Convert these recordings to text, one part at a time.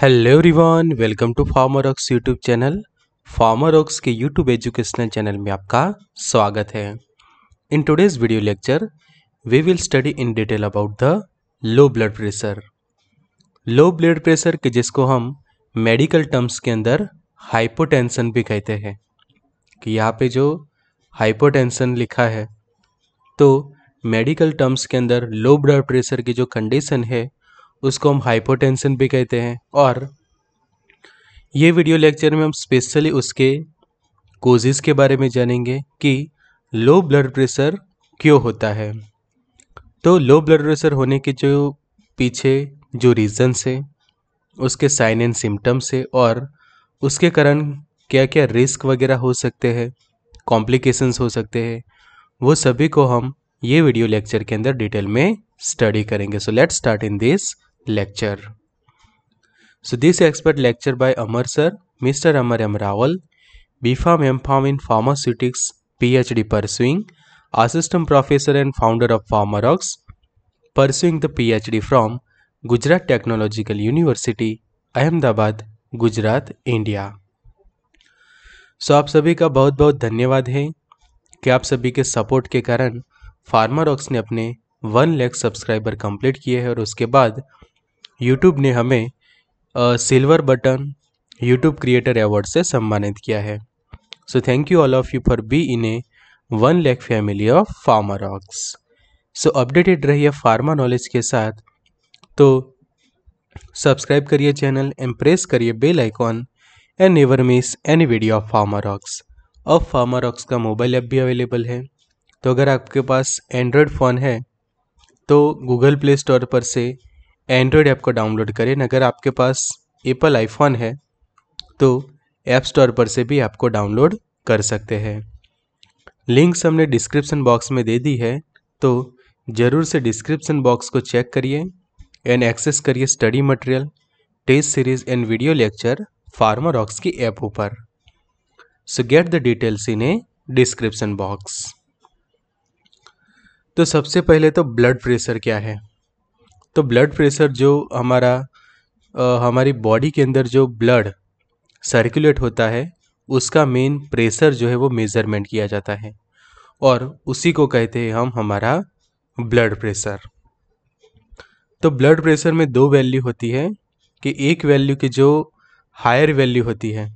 Hello everyone welcome to Pharma Rocks YouTube channel Pharma Rocks के YouTube educational channel में आपका स्वागत है in today's video lecture we will study in detail about the low blood pressure low blood pressure के जिसको हम medical terms के अंदर हाइपोटेंशन भी कहते हैं कि यहाँ पे जो हाइपोटेंशन लिखा है तो मेडिकल टर्म्स के अंदर लो ब्लड प्रेशर की जो कंडीशन है उसको हम हाइपोटेंशन भी कहते हैं और ये वीडियो लेक्चर में हम स्पेशली उसके कोजेज़ के बारे में जानेंगे कि लो ब्लड प्रेशर क्यों होता है तो लो ब्लड प्रेशर होने के जो पीछे जो रीज़न्स है उसके साइन एंड सिम्टम्स है और उसके कारण क्या क्या रिस्क वगैरह हो सकते हैं कॉम्प्लिकेशंस हो सकते हैं वो सभी को हम ये वीडियो लेक्चर के अंदर डिटेल में स्टडी करेंगे so let's start in this lecture. So this expert lecture by Amar sir, Mr. Amar M. Rawal, BPharm M.Pharm in Pharmaceutics PhD pursuing, Assistant Professor and Founder of Pharmarox, pursuing the PhD from Gujarat Technological University, Ahmedabad, gujarat india so so, आप सभी का बहुत बहुत धन्यवाद है कि आप सभी के सपोर्ट के कारण फार्मारॉक्स ने अपने वन लैख सब्सक्राइबर कंप्लीट किए हैं और उसके बाद यूट्यूब ने हमें silver button YouTube creator award से सम्मानित किया है so thank you all of you for being a one lakh family of Pharma Rocks so updated रहिए फार्मा नॉलेज के साथ तो सब्सक्राइब करिए चैनल एंड प्रेस करिए bell icon and never miss any video of Pharma Rocks अब Pharma Rocks का mobile app भी available है तो अगर आपके पास एंड्रॉयड फ़ोन है तो गूगल प्ले स्टोर पर से एंड्रॉयड ऐप को डाउनलोड करें अगर आपके पास एप्पल आईफोन है तो ऐप स्टोर पर से भी आपको डाउनलोड कर सकते हैं लिंक्स हमने डिस्क्रिप्शन बॉक्स में दे दी है तो ज़रूर से डिस्क्रिप्शन बॉक्स को चेक करिए एंड एक्सेस करिए study material test series and video lecture Pharma Rocks की ऐप ऊपर so get the details in a description box तो सबसे पहले तो ब्लड प्रेशर क्या है तो ब्लड प्रेशर जो हमारा आ, हमारी बॉडी के अंदर जो ब्लड सर्कुलेट होता है उसका मेन प्रेशर जो है वो मेज़रमेंट किया जाता है और उसी को कहते हैं हम हमारा ब्लड प्रेशर तो ब्लड प्रेशर में दो वैल्यू होती है कि एक वैल्यू की जो हायर वैल्यू होती है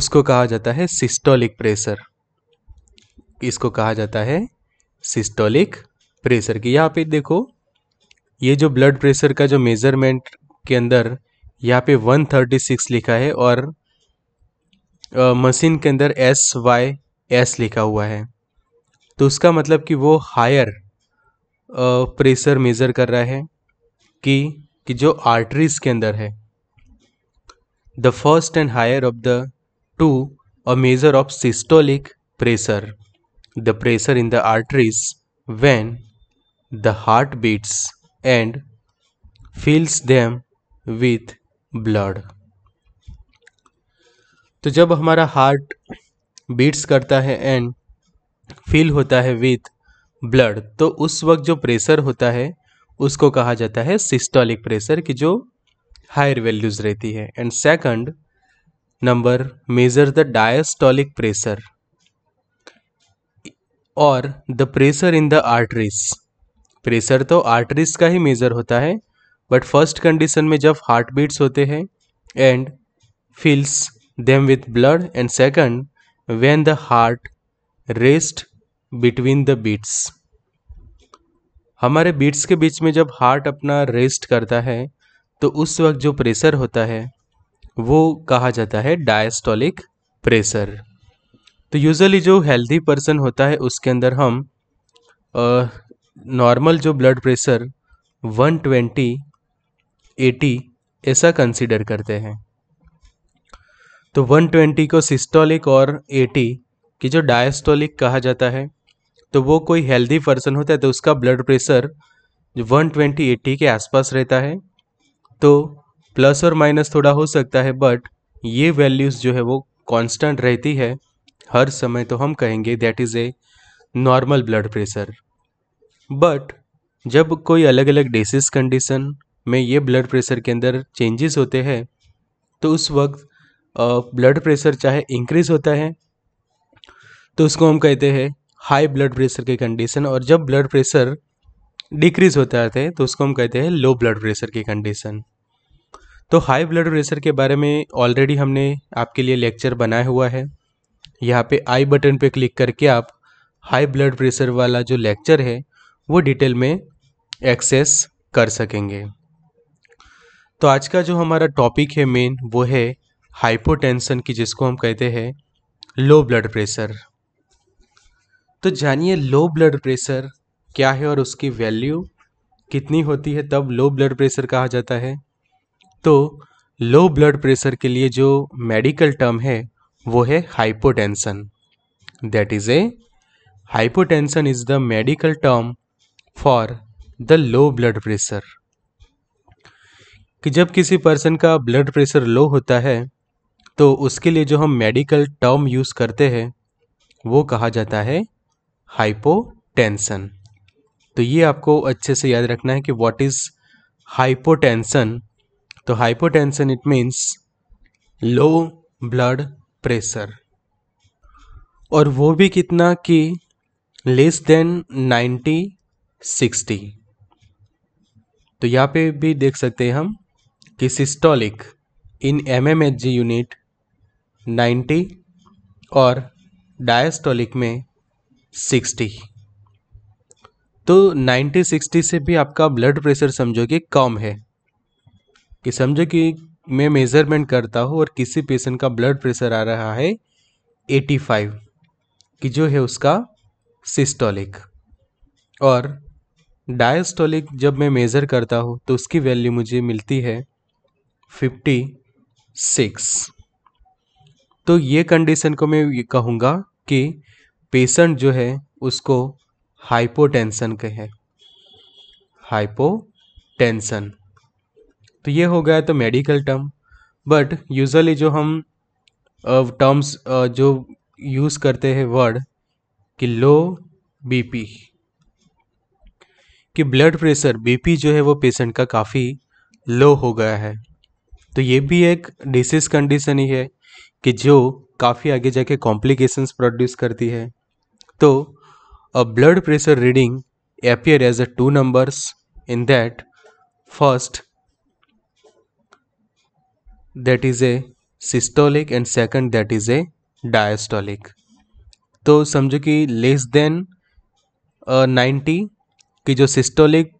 उसको कहा जाता है सिस्टोलिक प्रेशर इसको कहा जाता है सिस्टोलिक प्रेशर की यहाँ पे देखो ये जो ब्लड प्रेशर का जो मेजरमेंट के अंदर यहाँ पे 136 लिखा है और मशीन के अंदर एस वाई एस लिखा हुआ है तो उसका मतलब कि वो हायर प्रेशर मेज़र कर रहा है कि कि जो आर्टरीज के अंदर है the first and higher of the two a measure of systolic pressure the pressure in the arteries when the heart beats and fills them with blood. तो जब हमारा हार्ट बीट्स करता है एंड फील होता है विथ ब्लड तो उस वक्त जो प्रेशर होता है उसको कहा जाता है सिस्टोलिक प्रेशर की जो हायर वैल्यूज़ रहती है and second number measure the diastolic pressure और the pressure in the arteries pressure तो आर्टरीज का ही मेज़र होता है बट फर्स्ट कंडीशन में जब हार्ट बीट्स होते हैं and fills them with blood and second when the heart rest between the beats हमारे बीट्स के बीच में जब हार्ट अपना रेस्ट करता है तो उस वक्त जो प्रेशर होता है वो कहा जाता है डायस्टोलिक प्रेशर तो यूजली जो हेल्दी पर्सन होता है उसके अंदर हम नॉर्मल जो ब्लड प्रेशर 120 एटी ऐसा कंसिडर करते हैं तो 120 को सिस्टोलिक और 80 की जो डायस्टोलिक कहा जाता है तो वो कोई हेल्दी पर्सन होता है तो उसका ब्लड प्रेशर 120 ट्वेंटी के आसपास रहता है तो प्लस और माइनस थोड़ा हो सकता है बट ये वैल्यूज़ जो है वो कांस्टेंट रहती है हर समय तो हम कहेंगे that is a normal blood pressure but जब कोई अलग अलग डिसीज कंडीशन में ये ब्लड प्रेशर के अंदर चेंजेस होते हैं तो उस वक्त ब्लड प्रेशर चाहे इंक्रीज़ होता है तो उसको हम कहते हैं हाई ब्लड प्रेशर की कंडीशन और जब ब्लड प्रेशर डिक्रीज होता है तो उसको हम कहते हैं लो ब्लड प्रेशर की कंडीशन तो हाई ब्लड प्रेशर के बारे में ऑलरेडी हमने आपके लिए लेक्चर बनाया हुआ है यहाँ पे आई बटन पे क्लिक करके आप हाई ब्लड प्रेशर वाला जो लेक्चर है वो डिटेल में एक्सेस कर सकेंगे तो आज का जो हमारा टॉपिक है मेन वो है हाइपोटेंशन की जिसको हम कहते हैं लो ब्लड प्रेशर तो जानिए लो ब्लड प्रेशर क्या है और उसकी वैल्यू कितनी होती है तब लो ब्लड प्रेशर कहा जाता है तो लो ब्लड प्रेशर के लिए जो मेडिकल टर्म है वो है hypotension that is a hypotension is the medical term for the low blood pressure कि जब किसी पर्सन का ब्लड प्रेशर लो होता है तो उसके लिए जो हम मेडिकल टर्म यूज़ करते हैं वो कहा जाता है हाइपोटेंशन तो ये आपको अच्छे से याद रखना है कि व्हाट इज़ हाइपोटेंशन तो hypotension it means low blood pressure और वो भी कितना कि लेस देन सिक्सटी तो यहाँ पे भी देख सकते हैं हम कि systolic in M M H G unit ninety और डायस्टोलिक में सिक्सटी तो नाइन्टी सिक्सटी से भी आपका ब्लड प्रेशर समझो कि कम है कि समझो कि मैं मेज़रमेंट करता हूँ और किसी पेशेंट का ब्लड प्रेशर आ रहा है एटी फाइव कि जो है उसका सिस्टोलिक और डायस्टोलिक जब मैं मेज़र करता हूँ तो उसकी वैल्यू मुझे मिलती है फिफ्टी सिक्स तो ये कंडीशन को मैं ये कहूँगा कि पेशेंट जो है उसको हाइपोटेंशन कहे हाइपोटेंशन तो ये हो गया तो मेडिकल टर्म बट यूजली जो हम टर्म्स uh, uh, जो यूज़ करते हैं वर्ड कि लो बीपी कि ब्लड प्रेशर बीपी जो है वो पेशेंट का काफ़ी लो हो गया है तो ये भी एक डिसीज कंडीशन ही है कि जो काफ़ी आगे जाके कॉम्प्लिकेशंस प्रोड्यूस करती है तो a blood pressure reading appear as a two numbers in that first that is a systolic and second that is a diastolic तो समझो कि लेस देन नाइन्टी कि जो सिस्टोलिक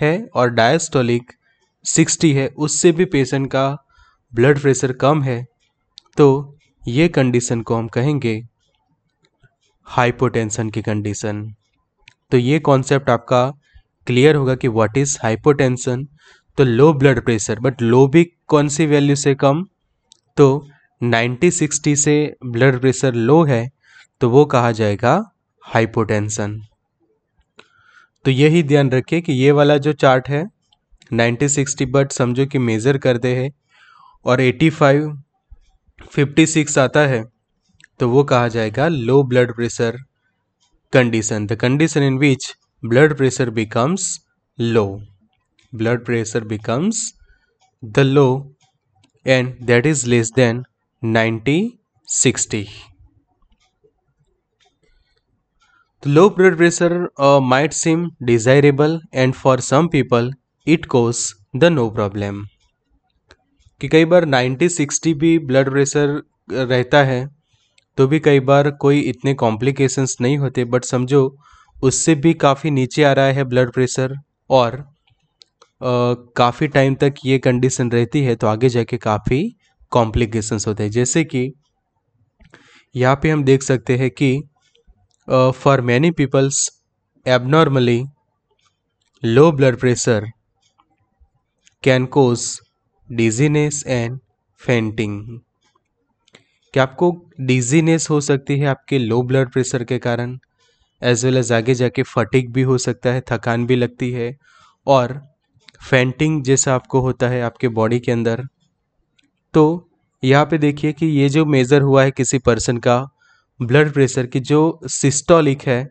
है और डायस्टोलिक 60 है उससे भी पेशेंट का ब्लड प्रेशर कम है तो ये कंडीशन को हम कहेंगे हाइपोटेंशन की कंडीशन तो ये कॉन्सेप्ट आपका क्लियर होगा कि व्हाट इज़ हाइपोटेंशन तो low blood pressure but low भी कौन सी वैल्यू से कम तो 90 60 से ब्लड प्रेशर लो है तो वो कहा जाएगा हाइपोटेंशन तो यही ध्यान रखें कि ये वाला जो चार्ट है 90 60 बट समझो कि मेज़र करते हैं और 85 56 आता है तो वो कहा जाएगा low blood pressure condition the condition in which blood pressure becomes low blood pressure becomes the low and that is less than 90 60 तो low blood pressure might seem desirable and for some people it causes the no problem कि कई बार 90 60 भी blood pressure uh, रहता है तो भी कई बार कोई इतने कॉम्प्लिकेशंस नहीं होते बट समझो उससे भी काफ़ी नीचे आ रहा है ब्लड प्रेशर और uh, काफ़ी टाइम तक ये कंडीशन रहती है तो आगे जाके काफ़ी कॉम्प्लिकेशंस होते हैं जैसे कि यहाँ पे हम देख सकते हैं कि uh, for many people's abnormally low blood pressure can cause dizziness and fainting क्या आपको डिजीनेस हो सकती है आपके लो ब्लड प्रेशर के कारण एज वेल एज आगे जाके फटिक भी हो सकता है थकान भी लगती है और फेंटिंग जैसा आपको होता है आपके बॉडी के अंदर तो यहाँ पे देखिए कि ये जो मेज़र हुआ है किसी पर्सन का ब्लड प्रेशर की जो सिस्टोलिक है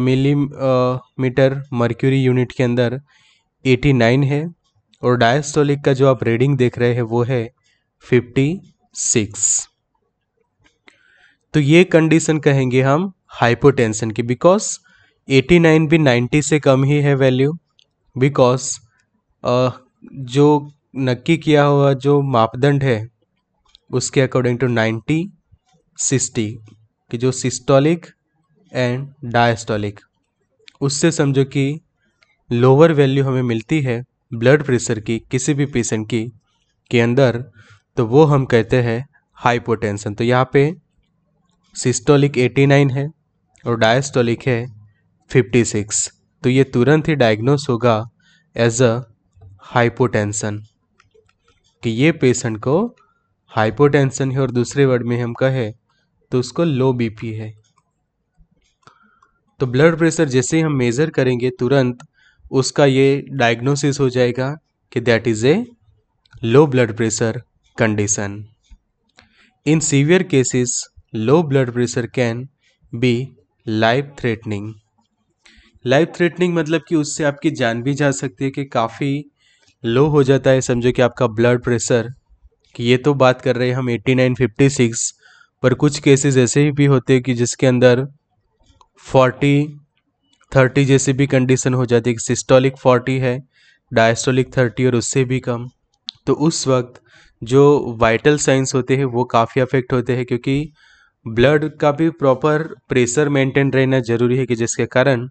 मिली मीटर मर्क्यूरी यूनिट के अंदर 89 है और डायस्टोलिक का जो आप रीडिंग देख रहे हैं वो है 56 तो ये कंडीशन कहेंगे हम हाइपोटेंशन की बिकॉज 89 भी 90 से कम ही है वैल्यू बिकॉज जो नक्की किया हुआ जो मापदंड है उसके अकॉर्डिंग टू सिस्टी कि जो सिस्टोलिक एंड डायस्टोलिक उससे समझो कि लोअर वैल्यू हमें मिलती है ब्लड प्रेशर की किसी भी पेशेंट की के अंदर तो वो हम कहते हैं हाइपोटेंशन तो यहाँ पे सिस्टोलिक 89 है और डायस्टोलिक है 56 तो ये तुरंत ही डायग्नोस होगा एज अ हाइपोटेंशन कि ये पेशेंट को हाइपोटेंशन है और दूसरे वर्ड में हम कहें तो उसको लो बीपी है तो ब्लड प्रेशर जैसे ही हम मेज़र करेंगे तुरंत उसका ये डायग्नोसिस हो जाएगा कि that is a low blood pressure condition in severe cases low blood pressure can be life threatening life threatening मतलब कि उससे आपकी जान भी जा सकती है कि काफ़ी लो हो जाता है समझो कि आपका ब्लड प्रेशर कि ये तो बात कर रहे हैं हम 8956 पर कुछ केसेस ऐसे ही भी होते हैं कि जिसके अंदर फोर्टी थर्टी जैसे भी कंडीशन हो जाती है सिस्टोलिक फोर्टी है डायस्टोलिक थर्टी और उससे भी कम तो उस वक्त जो वाइटल साइंस होते हैं वो काफ़ी अफेक्ट होते हैं क्योंकि ब्लड का भी प्रॉपर प्रेशर मेंटेन रहना ज़रूरी है कि जिसके कारण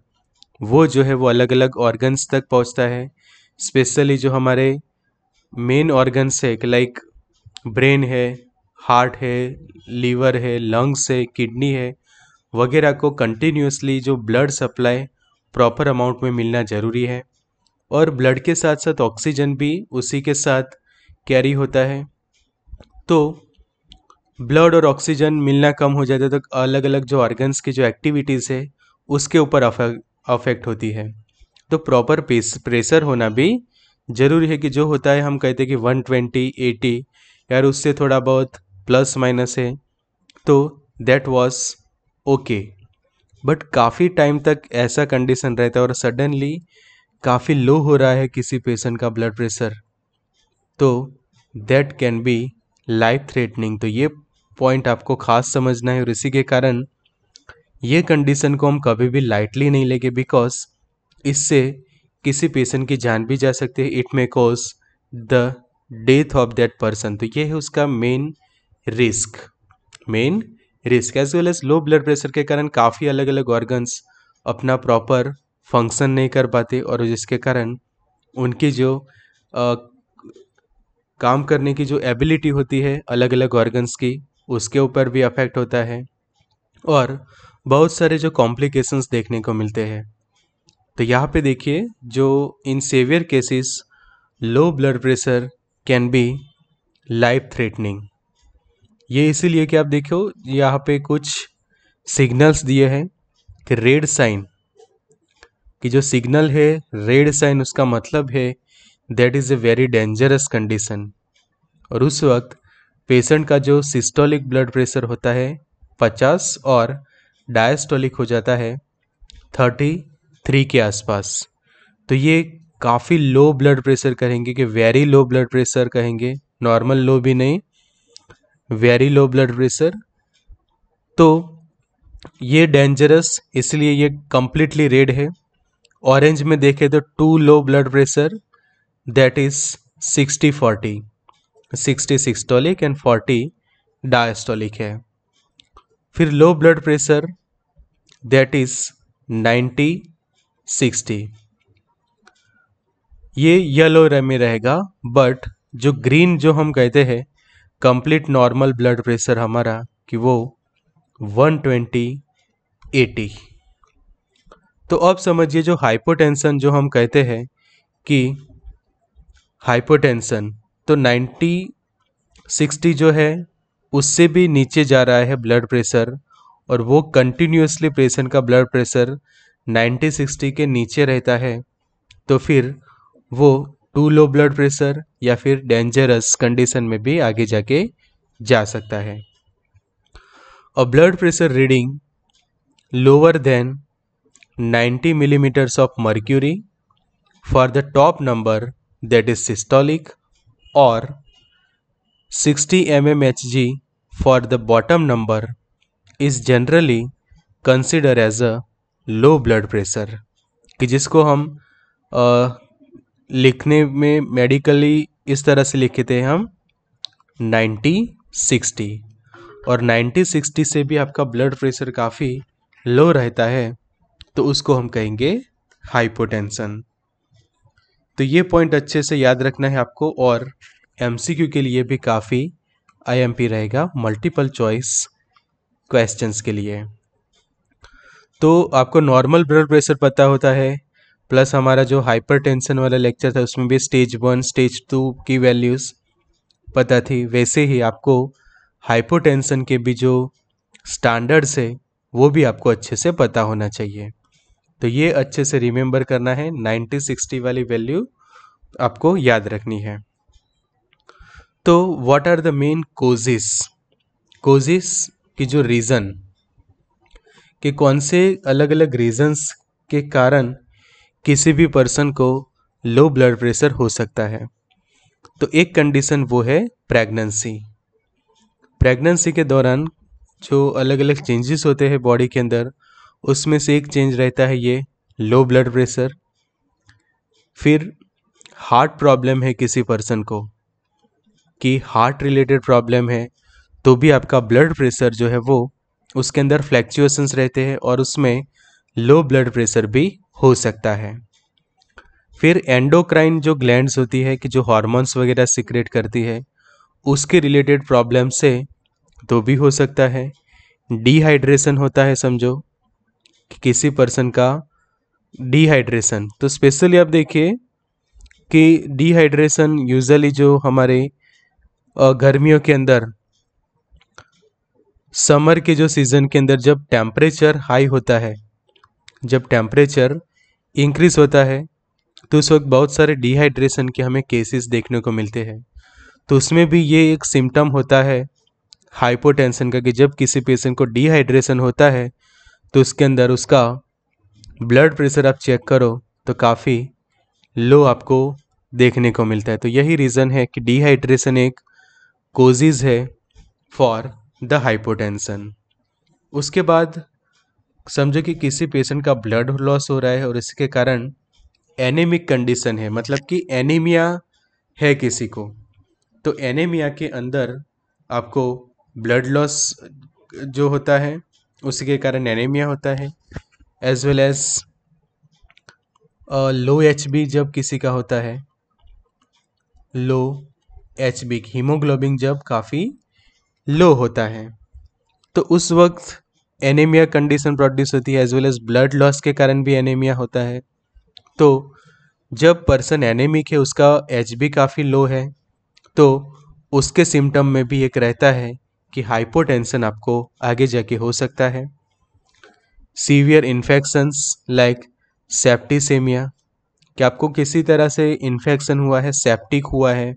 वो जो है वो अलग अलग ऑर्गन्स तक पहुंचता है स्पेशली जो हमारे मेन ऑर्गन्स है लाइक ब्रेन है हार्ट है लीवर है लंग्स है किडनी है वगैरह को कंटिन्यूसली जो ब्लड सप्लाई प्रॉपर अमाउंट में मिलना ज़रूरी है और ब्लड के साथ साथ ऑक्सीजन भी उसी के साथ कैरी होता है तो ब्लड और ऑक्सीजन मिलना कम हो जाता है तो अलग अलग जो ऑर्गन्स की जो एक्टिविटीज़ है उसके ऊपर अफेक्ट होती है तो प्रॉपर प्रेशर होना भी ज़रूरी है कि जो होता है हम कहते हैं कि 120 80 यार उससे थोड़ा बहुत प्लस माइनस है तो दैट वॉज ओके बट काफ़ी टाइम तक ऐसा कंडीशन रहता है और सडनली काफ़ी लो हो रहा है किसी पेशेंट का ब्लड प्रेशर तो that can be life threatening तो ये पॉइंट आपको खास समझना है और इसी के कारण ये कंडीशन को हम कभी भी लाइटली नहीं लेंगे बिकॉज इससे किसी पेशेंट की जान भी जा सकती है it may cause the death of that person तो ये है उसका main risk main risk as well as low blood pressure के कारण काफ़ी अलग अलग ऑर्गन्स अपना प्रॉपर फंक्शन नहीं कर पाते और जिसके कारण उनकी जो आ, काम करने की जो एबिलिटी होती है अलग अलग ऑर्गन्स की उसके ऊपर भी अफेक्ट होता है और बहुत सारे जो कॉम्प्लिकेशंस देखने को मिलते हैं तो यहाँ पे देखिए जो in severe cases low blood pressure can be life threatening ये इसीलिए कि आप देखो यहाँ पे कुछ सिग्नल्स दिए हैं कि रेड साइन कि जो सिग्नल है रेड साइन उसका मतलब है that is a very dangerous condition और उस वक्त पेशेंट का जो सिस्टोलिक ब्लड प्रेशर होता है 50 और डायस्टोलिक हो जाता है 33 के आसपास तो ये काफ़ी लो ब्लड प्रेशर कहेंगे कि वेरी लो ब्लड प्रेशर कहेंगे नॉर्मल लो भी नहीं वेरी लो ब्लड प्रेशर तो ये डेंजरस इसलिए ये कम्प्लीटली रेड है ऑरेंज में देखें तो too low blood pressure that is sixty forty sixty systolic and forty diastolic है फिर low blood pressure that is ninety sixty ये येलो में रहेगा बट जो ग्रीन जो हम कहते हैं कंप्लीट नॉर्मल ब्लड प्रेशर हमारा कि वो 120 80 तो अब समझिए जो हाइपोटेंशन जो हम कहते हैं कि हाइपोटेंशन तो 90 60 जो है उससे भी नीचे जा रहा है ब्लड प्रेशर और वो कंटिन्यूसली पेशेंट का ब्लड प्रेशर 90 60 के नीचे रहता है तो फिर वो टू लो ब्लड प्रेशर या फिर डेंजरस कंडीशन में भी आगे जाके जा सकता है और blood pressure reading lower than 90 millimetres of mercury for the top number that is systolic और 60 M M H G for the bottom number is generally consider as a low blood pressure कि जिसको हम लिखने में medically इस तरह से लिखे थे हम नाइन्टी सिक्सटी और नाइन्टी सिक्सटी से भी आपका ब्लड प्रेशर काफ़ी लो रहता है तो उसको हम कहेंगे हाइपोटेंशन तो ये पॉइंट अच्छे से याद रखना है आपको और एम के लिए भी काफ़ी आईएमपी रहेगा मल्टीपल चॉइस क्वेश्चंस के लिए तो आपको नॉर्मल ब्लड प्रेशर पता होता है प्लस हमारा जो हाइपर टेंशन वाला लेक्चर था उसमें भी स्टेज वन स्टेज टू की वैल्यूज़ पता थी वैसे ही आपको हाइपोटेंशन के भी जो स्टैंडर्ड्स है वो भी आपको अच्छे से पता होना चाहिए तो ये अच्छे से रिमेंबर करना है 90 60 वाली वैल्यू आपको याद रखनी है तो what are the main causes causes की जो रीज़न कि कौन से अलग अलग रीजंस के कारण किसी भी पर्सन को लो ब्लड प्रेशर हो सकता है तो एक कंडीशन वो है प्रेगनेंसी प्रेगनेंसी के दौरान जो अलग अलग चेंजेस होते हैं बॉडी के अंदर उसमें से एक चेंज रहता है ये लो ब्लड प्रेशर फिर हार्ट प्रॉब्लम है किसी पर्सन को कि हार्ट रिलेटेड प्रॉब्लम है तो भी आपका ब्लड प्रेशर जो है वो उसके अंदर फ्लैक्चुएशंस रहते हैं और उसमें लो ब्लड प्रेशर भी हो सकता है फिर एंडोक्राइन जो ग्लैंड होती है कि जो हॉर्मोन्स वगैरह सिक्रेट करती है उसके रिलेटेड प्रॉब्लम से तो भी हो सकता है डिहाइड्रेशन होता है समझो कि किसी पर्सन का डिहाइड्रेशन तो स्पेशली आप देखिए कि डिहाइड्रेशन यूजली जो हमारे गर्मियों के अंदर समर के जो सीज़न के अंदर जब टेम्परेचर हाई होता है जब टेम्परेचर इंक्रीज़ होता है तो उस वक्त बहुत सारे डिहाइड्रेशन के हमें केसेस देखने को मिलते हैं तो उसमें भी ये एक सिम्टम होता है हाइपोटेंशन का कि जब किसी पेशेंट को डिहाइड्रेशन होता है तो उसके अंदर उसका ब्लड प्रेशर आप चेक करो तो काफ़ी लो आपको देखने को मिलता है तो यही रीज़न है कि डिहाइड्रेशन एक कोजिज़ है फॉर द हाइपोटेंशन उसके बाद समझो कि किसी पेशेंट का ब्लड लॉस हो रहा है और इसके कारण एनेमिक कंडीशन है मतलब कि एनीमिया है किसी को तो एनेमिया के अंदर आपको ब्लड लॉस जो होता है उसके कारण एनेमिया होता है as well as low H B जब किसी का होता है लो एच बी हीमोग्लोबिन जब काफ़ी लो होता है तो उस वक्त एनीमिया कंडीशन प्रोड्यूस होती है as well as blood loss के कारण भी एनीमिया होता है तो जब पर्सन एनेमिक है उसका एच भी काफ़ी लो है तो उसके सिम्टम में भी एक रहता है कि हाइपोटेंशन आपको आगे जाके हो सकता है सीवियर इन्फेक्शंस लाइक सेप्टिसेमिया कि आपको किसी तरह से इन्फेक्शन हुआ है सेप्टिक हुआ है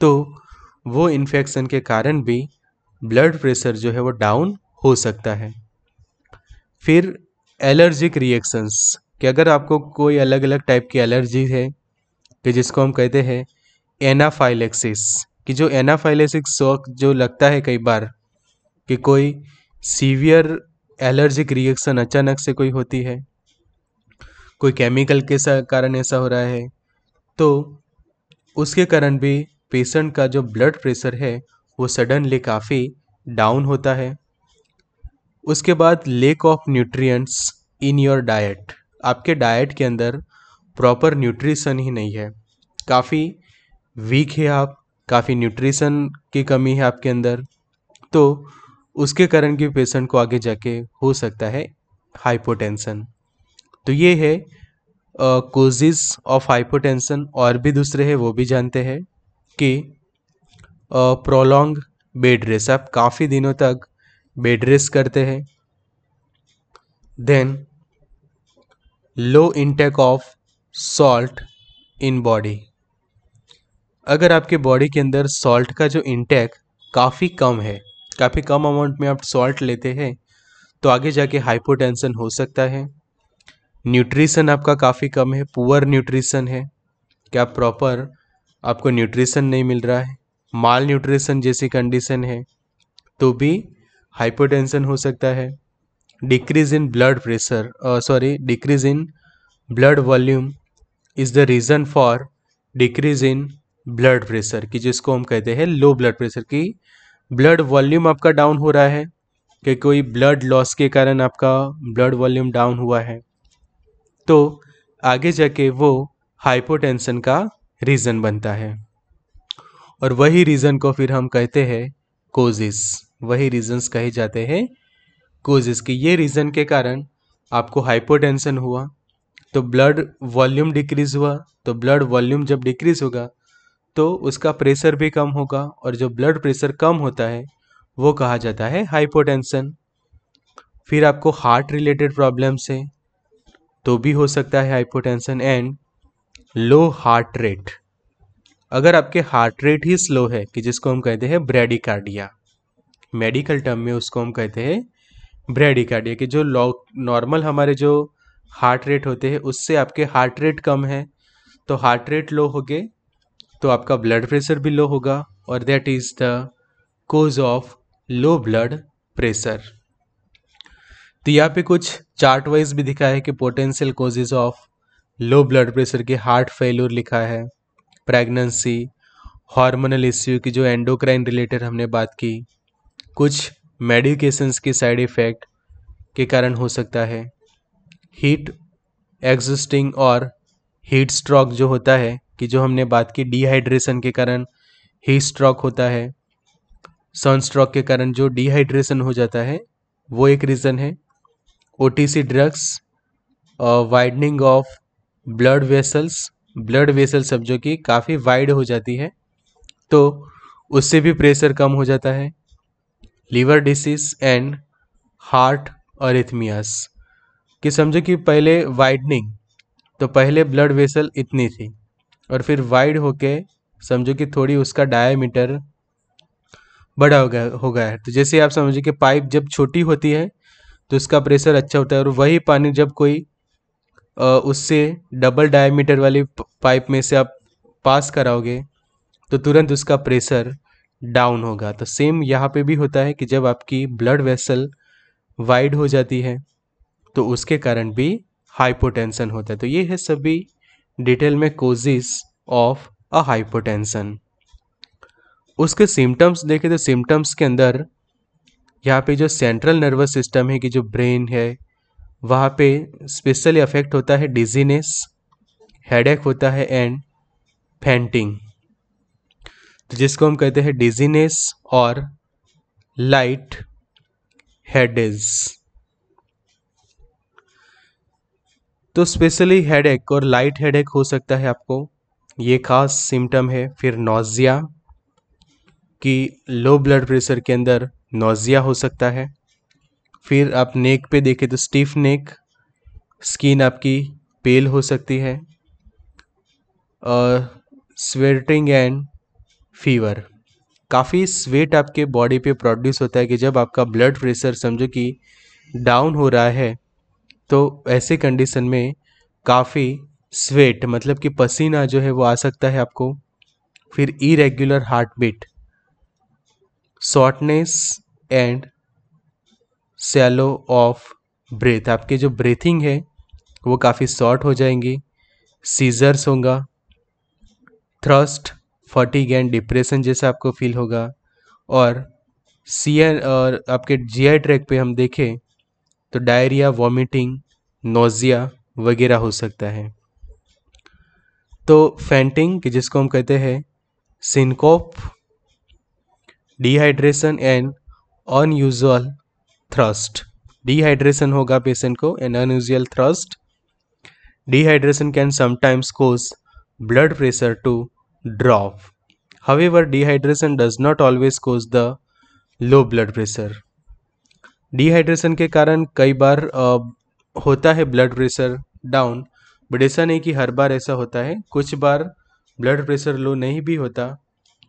तो वो इन्फेक्शन के कारण भी ब्लड प्रेशर जो है वो डाउन हो सकता है फिर एलर्जिक रिएक्शंस कि अगर आपको कोई अलग अलग टाइप की एलर्जी है कि जिसको हम कहते हैं एनाफाइलेक्सिस कि जो एनाफाइलेसिक शौक जो लगता है कई बार कि कोई सीवियर एलर्जिक रिएक्शन अचानक से कोई होती है कोई केमिकल के कारण ऐसा हो रहा है तो उसके कारण भी पेशेंट का जो ब्लड प्रेशर है वो सडनली काफ़ी डाउन होता है उसके बाद lack of nutrients in your diet आपके डाइट के अंदर प्रॉपर न्यूट्रिशन ही नहीं है काफ़ी वीक है आप काफ़ी न्यूट्रिशन की कमी है आपके अंदर तो उसके कारण भी पेशेंट को आगे जाके हो सकता है हाइपोटेंशन तो ये है कोजिज ऑफ हाइपोटेंशन और भी दूसरे हैं वो भी जानते हैं कि प्रोलॉन्ग बेड रेस्ट आप काफ़ी दिनों तक बेड रेस्ट करते हैं then low intake of salt in body अगर आपके बॉडी के अंदर सॉल्ट का जो इंटेक काफ़ी कम है काफ़ी कम अमाउंट में आप सॉल्ट लेते हैं तो आगे जाके हाइपोटेंशन हो सकता है न्यूट्रिशन आपका काफ़ी कम है पुअर न्यूट्रिशन है क्या प्रॉपर आपको न्यूट्रिशन नहीं मिल रहा है माल न्यूट्रिशन जैसी कंडीशन है तो भी हाइपोटेंशन हो सकता है decrease in blood pressure sorry decrease in blood volume is the reason for decrease in blood pressure कि जिसको हम कहते हैं लो ब्लड प्रेशर की ब्लड वॉल्यूम आपका डाउन हो रहा है कि कोई ब्लड लॉस के कारण आपका ब्लड वॉल्यूम डाउन हुआ है तो आगे जाके वो हाइपोटेंशन का रीज़न बनता है और वही रीज़न को फिर हम कहते हैं कोजिस वही रीजंस कहे जाते हैं कोजेस के ये रीज़न के कारण आपको हाइपोटेंशन हुआ तो ब्लड वॉल्यूम डिक्रीज हुआ तो ब्लड वॉल्यूम जब डिक्रीज होगा तो उसका प्रेशर भी कम होगा और जो ब्लड प्रेशर कम होता है वो कहा जाता है हाइपोटेंशन फिर आपको हार्ट रिलेटेड प्रॉब्लम्स है तो भी हो सकता है hypotension and low heart rate अगर आपके हार्ट रेट ही स्लो है कि जिसको हम कहते हैं ब्रेडिकार्डिया मेडिकल टर्म में उसको हम कहते हैं ब्रेडिकार्डिया कि जो नॉर्मल हमारे जो हार्ट रेट होते हैं उससे आपके हार्ट रेट कम है तो हार्ट रेट लो हो गए तो आपका ब्लड प्रेशर भी लो होगा और that is the cause of low blood pressure तो यहाँ पे कुछ चार्ट वाइज भी दिखा है कि potential causes of low blood pressure के हार्ट फेल्यूर लिखा है प्रेगनेंसी हार्मोनल इश्यू की जो एंडोक्राइन रिलेटेड हमने बात की कुछ मेडिकेशंस के साइड इफ़ेक्ट के कारण हो सकता है हीट एग्जिस्टिंग और हीट स्ट्रोक जो होता है कि जो हमने बात की डिहाइड्रेशन के कारण हीट स्ट्रोक होता है सन स्ट्रोक के कारण जो डिहाइड्रेशन हो जाता है वो एक रीज़न है ओ drugs widening of blood vessels blood vessels अब जो कि काफ़ी वाइड हो जाती है तो उससे भी प्रेशर कम हो जाता है liver disease and heart arrhythmias कि समझो कि पहले वाइडनिंग तो पहले ब्लड वेसल इतनी थी और फिर वाइड होके समझो कि थोड़ी उसका डायमीटर बड़ा हो गया हो गया है तो जैसे आप समझो कि पाइप जब छोटी होती है तो उसका प्रेशर अच्छा होता है और वही पानी जब कोई आ, उससे डबल डायमीटर वाली पाइप में से आप पास कराओगे तो तुरंत उसका प्रेशर डाउन होगा तो सेम यहाँ पे भी होता है कि जब आपकी ब्लड वेसल वाइड हो जाती है तो उसके कारण भी हाइपोटेंशन होता है तो ये है सभी डिटेल में कोजिस ऑफ अ हाइपोटेंशन उसके सिम्टम्स देखें तो सिम्टम्स के अंदर यहाँ पे जो सेंट्रल नर्वस सिस्टम है कि जो ब्रेन है वहाँ पे स्पेशली अफेक्ट होता है डिजीनेस हेडेक होता है एंड फेंटिंग तो जिसको हम कहते हैं डिजीनेस और लाइट हेडेज तो स्पेशली हेडेक और लाइट हेडेक हो सकता है आपको ये खास सिम्टम है फिर नोज़िया कि लो ब्लड प्रेशर के अंदर नोज़िया हो सकता है फिर आप नेक पे देखें तो स्टीफ नेक स्किन आपकी पेल हो सकती है स्वेटिंग एंड फीवर काफ़ी स्वेट आपके बॉडी पे प्रोड्यूस होता है कि जब आपका ब्लड प्रेशर समझो कि डाउन हो रहा है तो ऐसे कंडीशन में काफ़ी स्वेट मतलब कि पसीना जो है वो आ सकता है आपको फिर irregular heart beat shortness and shallow of breath आपके जो ब्रीथिंग है वो काफ़ी शॉर्ट हो जाएंगी सीजर्स होगा थ्रस्ट फटीग एंड डिप्रेशन जैसा आपको फील होगा और सी और आपके जी आई ट्रैक पे हम देखें तो डायरिया वॉमिटिंग नोजिया वगैरह हो सकता है तो फैंटिंग जिसको हम कहते हैं syncope dehydration and unusual thirst dehydration होगा पेशेंट को and unusual thirst dehydration can sometimes cause blood pressure to drop. However, dehydration does not always cause the low blood pressure. Dehydration के कारण कई बार आ, होता है ब्लड प्रेशर डाउन बट ऐसा नहीं कि हर बार ऐसा होता है कुछ बार ब्लड प्रेशर लो नहीं भी होता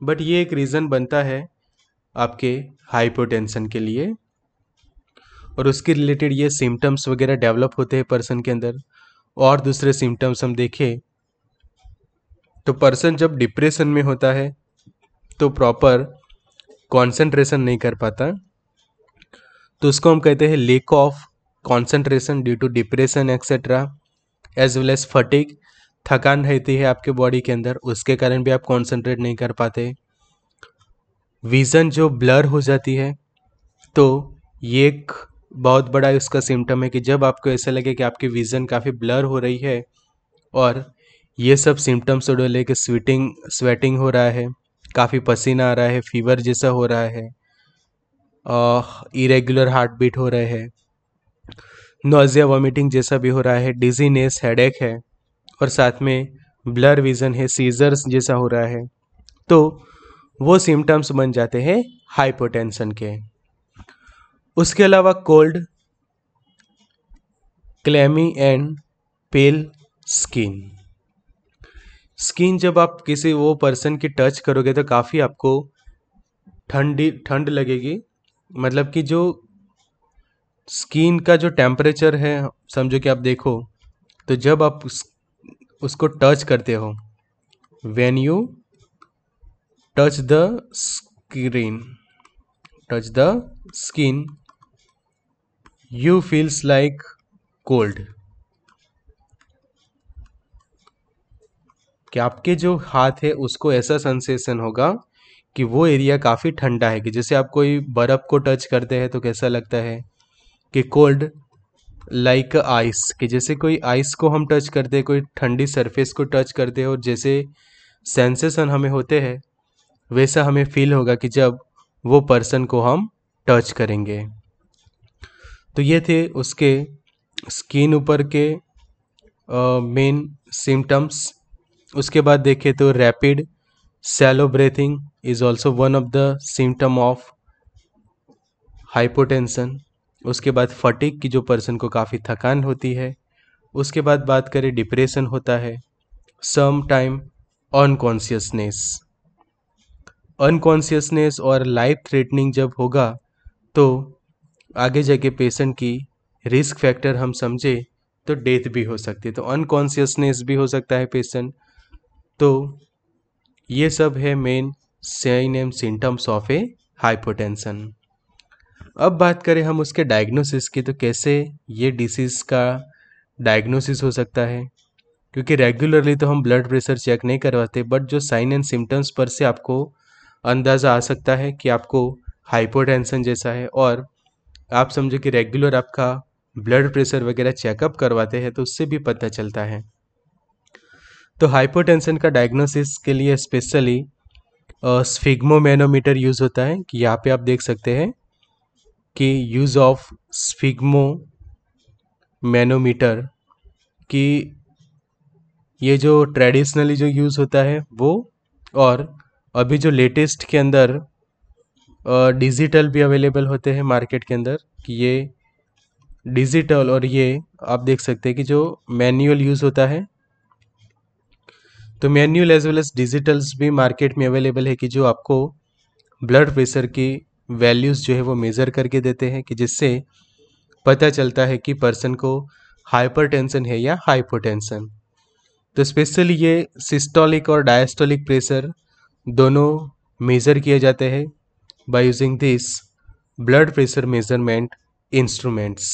बट ये एक रीज़न बनता है आपके हाइपोटेंशन के लिए और उसके रिलेटेड ये सिम्टम्स वगैरह डेवलप होते हैं पर्सन के अंदर और दूसरे सिम्टम्स हम देखें तो पर्सन जब डिप्रेशन में होता है तो प्रॉपर कंसंट्रेशन नहीं कर पाता तो उसको हम कहते हैं lack of concentration due to depression etcetera as well as fatigue थकान रहती है आपके बॉडी के अंदर उसके कारण भी आप कंसंट्रेट नहीं कर पाते विज़न जो ब्लर हो जाती है तो ये एक बहुत बड़ा इसका सिम्टम है कि जब आपको ऐसा लगे कि आपकी विज़न काफ़ी ब्लर हो रही है और ये सब सिम्टम्स को लेके स्वीटिंग स्वेटिंग हो रहा है काफ़ी पसीना आ रहा है फीवर जैसा हो रहा है इरेगुलर हार्ट बीट हो रहे हैं नोजिया वॉमिटिंग जैसा भी हो रहा है डिजीनेस हेडेक है और साथ में ब्लर विजन है सीजर्स जैसा हो रहा है तो वो सिम्टम्स बन जाते हैं हाइपोटेंशन के उसके अलावा cold clammy and pale skin skin जब आप किसी वो पर्सन की टच करोगे तो काफ़ी आपको ठंडी ठंड लगेगी मतलब कि जो स्किन का जो टेम्परेचर है समझो कि आप देखो तो जब आप उस, उसको टच करते हो when you touch the screen touch the skin you feels like cold कि आपके जो हाथ है उसको ऐसा सेंसेशन होगा कि वो एरिया काफ़ी ठंडा है कि जैसे आप कोई बर्फ़ को टच करते हैं तो कैसा लगता है कि कोल्ड लाइक आइस कि जैसे कोई आइस को हम टच करते हैं कोई ठंडी सरफेस को टच करते हैं और जैसे सेंसेशन हमें होते हैं वैसा हमें फील होगा कि जब वो पर्सन को हम टच करेंगे तो ये थे उसके स्किन ऊपर के मेन सिम्टम्स उसके बाद देखें तो rapid shallow breathing is also one of the symptom of hypotension उसके बाद फटिक की जो पर्सन को काफ़ी थकान होती है उसके बाद बात करें डिप्रेशन होता है सम टाइम अनकॉन्सियसनेस अनकॉन्सियसनेस और लाइफ थ्रेटनिंग जब होगा तो आगे जाके पेशेंट की रिस्क फैक्टर हम समझे तो डेथ भी हो सकती है तो अनकॉन्सियसनेस भी हो सकता है पेशेंट तो ये सब है main sign and symptoms of a hypotension अब बात करें हम उसके डायग्नोसिस की तो कैसे ये डिसीज़ का डायग्नोसिस हो सकता है क्योंकि रेगुलरली तो हम ब्लड प्रेशर चेक नहीं करवाते बट जो साइन एंड सिम्टम्स पर से आपको अंदाज़ा आ सकता है कि आपको हाइपोटेंशन जैसा है और आप समझो कि रेगुलर आपका ब्लड प्रेशर वगैरह चेकअप करवाते हैं तो उससे भी पता चलता है तो हाइपोटेंशन का डायग्नोसिस के लिए स्पेशली मैनोमीटर यूज़ होता है कि यहाँ पे आप देख सकते हैं कि यूज़ ऑफ स्फिग्मो मैनोमीटर कि ये जो ट्रेडिशनली जो यूज़ होता है वो और अभी जो लेटेस्ट के अंदर डिजिटल भी अवेलेबल होते हैं मार्केट के अंदर कि ये डिजिटल और ये आप देख सकते हैं कि जो मैनुअल यूज़ होता है तो manual as well as digitals भी मार्केट में अवेलेबल है कि जो आपको ब्लड प्रेशर की वैल्यूज़ जो है वो मेज़र करके देते हैं कि जिससे पता चलता है कि पर्सन को हाइपर है या हाइपोटेंशन तो स्पेशली ये सिस्टोलिक और डायस्टोलिक प्रेशर दोनों मेज़र किए जाते हैं by using this blood pressure measurement instruments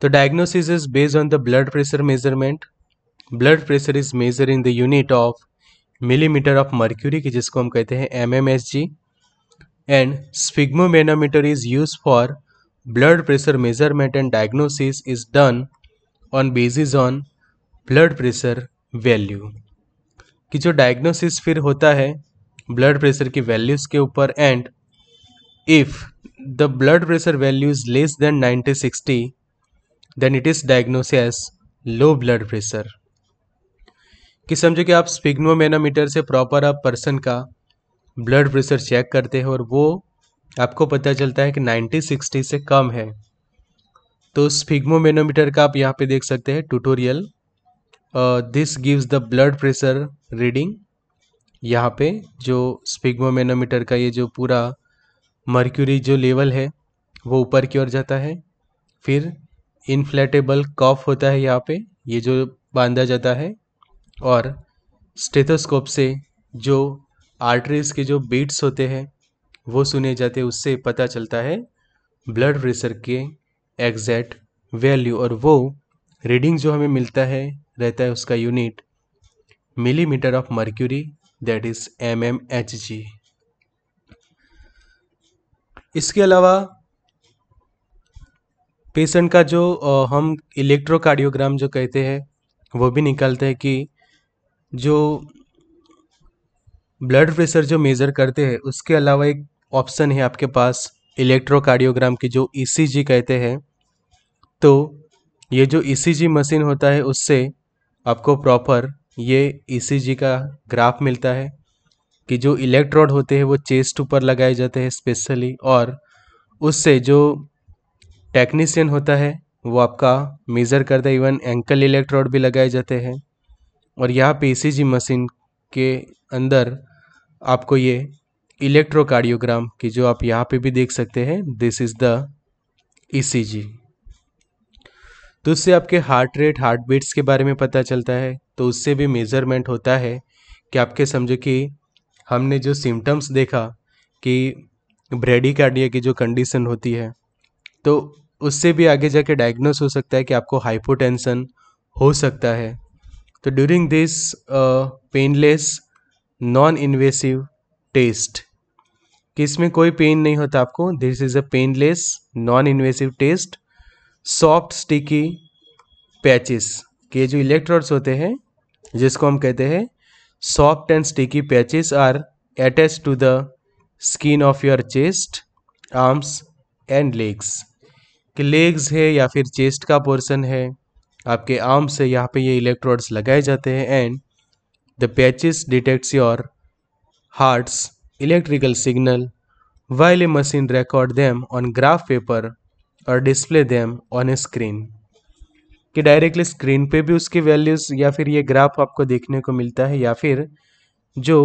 तो diagnosis is based on the blood pressure measurement blood pressure is measure in the unit of millimetre of mercury की जिसको हम कहते हैं M M S G and sphygmomanometer is use for blood pressure measurement and diagnosis is done on basis on blood pressure value कि जो diagnosis फिर होता है ब्लड प्रेशर की वैल्यूज़ के ऊपर and if the blood pressure value is less than ninety sixty then it is diagnosis low blood pressure कि समझो कि आप स्पिग्नोमेनोमीटर से प्रॉपर आप पर्सन का ब्लड प्रेशर चेक करते हैं और वो आपको पता चलता है कि 90 60 से कम है तो स्पिग्मोमेनोमीटर का आप यहाँ पे देख सकते हैं tutorial this gives the blood pressure reading यहाँ पे जो स्पिग्मोमेनोमीटर का ये जो पूरा मर्क्यूरी जो लेवल है वो ऊपर की ओर जाता है फिर इन्फ्लेटेबल कॉफ होता है यहाँ पे ये जो बांधा जाता है और स्टेथोस्कोप से जो आर्टरीज़ के जो बीट्स होते हैं वो सुने जाते हैं उससे पता चलता है ब्लड प्रेशर के एग्जैक्ट वैल्यू और वो रीडिंग जो हमें मिलता है रहता है उसका unit millimetre of mercury that is M M H G इसके अलावा पेशेंट का जो हम इलेक्ट्रोकार्डियोग्राम जो कहते हैं वो भी निकालते हैं कि जो ब्लड प्रेशर जो मेज़र करते हैं उसके अलावा एक ऑप्शन है आपके पास इलेक्ट्रोकार्डियोग्राम की जो ईसीजी e कहते हैं तो ये जो ईसीजी e मशीन होता है उससे आपको प्रॉपर ये ईसीजी e का ग्राफ मिलता है कि जो इलेक्ट्रोड होते हैं वो चेस्ट ऊपर लगाए जाते हैं स्पेशली और उससे जो टेक्नीशियन होता है वो आपका मेज़र करता है इवन एंकल इलेक्ट्रोड भी लगाए जाते हैं और यहाँ पे ई मशीन के अंदर आपको ये इलेक्ट्रोकार्डियोग्राम की जो आप यहाँ पे भी देख सकते हैं दिस इज़ द ई तो उससे आपके हार्ट रेट हार्ट बीट्स के बारे में पता चलता है तो उससे भी मेज़रमेंट होता है कि आपके समझो कि हमने जो सिम्टम्स देखा कि ब्रेडिकार्डिया की जो कंडीशन होती है तो उससे भी आगे जाके डायग्नोस हो सकता है कि आपको हाइपोटेंशन हो सकता है तो during this painless non invasive test कि इसमें कोई पेन नहीं होता आपको this is a painless non invasive test soft sticky patches के जो इलेक्ट्रोड्स होते हैं जिसको हम कहते हैं soft and sticky patches are attach to the skin of your chest arms and legs कि लेग्स है या फिर चेस्ट का पोर्शन है आपके आर्म से यहाँ पे ये इलेक्ट्रोड्स लगाए जाते हैं and the patches detects your heart's electrical signal while a machine record them on graph paper और display them on a screen कि डायरेक्टली स्क्रीन पे भी उसकी वैल्यूज़ या फिर ये ग्राफ आपको देखने को मिलता है या फिर जो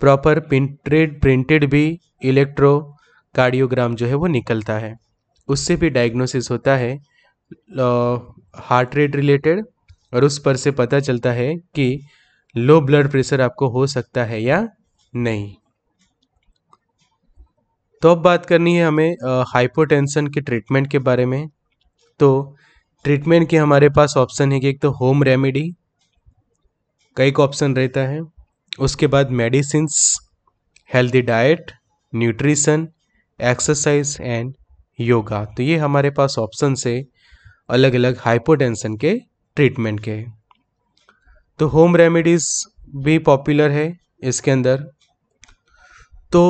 प्रॉपर प्रिंटेड प्रिंटेड भी इलेक्ट्रो कार्डियोग्राम जो है वो निकलता है उससे भी डायग्नोसिस होता है हार्ट रेट रिलेटेड और उस पर से पता चलता है कि लो ब्लड प्रेशर आपको हो सकता है या नहीं तो अब बात करनी है हमें हाइपोटेंशन के ट्रीटमेंट के बारे में तो ट्रीटमेंट के हमारे पास ऑप्शन है कि एक तो होम रेमेडी का एक ऑप्शन रहता है उसके बाद medicine healthy diet nutrition exercise and yoga तो ये हमारे पास ऑप्शन है अलग अलग हाइपोटेंशन के ट्रीटमेंट के तो होम रेमेडीज़ भी पॉपुलर है इसके अंदर तो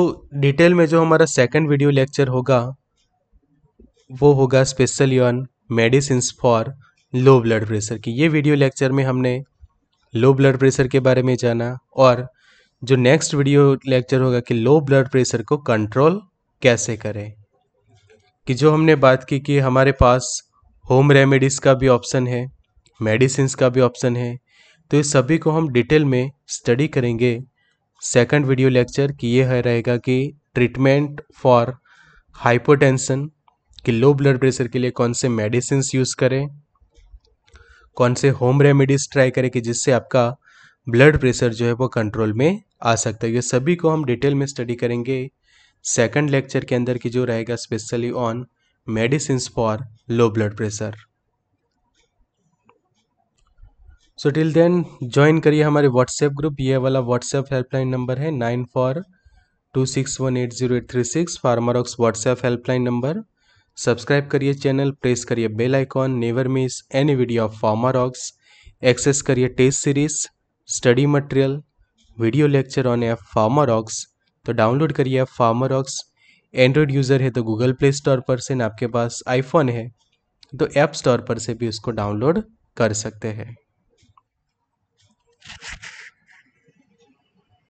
डिटेल में जो हमारा सेकंड वीडियो लेक्चर होगा वो होगा specially on medicine for low blood pressure की ये वीडियो लेक्चर में हमने लो ब्लड प्रेशर के बारे में जाना और जो नेक्स्ट वीडियो लेक्चर होगा कि लो ब्लड प्रेशर को कंट्रोल कैसे करें कि जो हमने बात की कि हमारे पास होम रेमेडीज़ का भी ऑप्शन है मेडिसिन का भी ऑप्शन है तो इस सभी को हम डिटेल में स्टडी करेंगे सेकंड वीडियो लेक्चर कि ये है रहेगा कि ट्रीटमेंट फॉर हाइपोटेंशन कि लो ब्लड प्रेशर के लिए कौन से मेडिसिन यूज़ करें कौन से होम रेमेडीज़ ट्राई करें कि जिससे आपका ब्लड प्रेशर जो है वो कंट्रोल में आ सकता है ये सभी को हम डिटेल में स्टडी करेंगे सेकंड लेक्चर के अंदर की जो रहेगा specially on medicines for low blood pressure so till then join करिए हमारे व्हाट्सएप ग्रुप ये वाला व्हाट्सएप हेल्पलाइन नंबर है nine four two six one eight zero eight three six Pharmarox WhatsApp helpline number subscribe करिए channel press करिए bell icon never miss any video of Pharmarox access करिए test series study material video lecture on a Pharmarox तो download करिए Pharmarox Android user है तो Google play store पर से ना आपके पास आईफोन है तो ऐप स्टोर पर से भी उसको डाउनलोड कर सकते हैं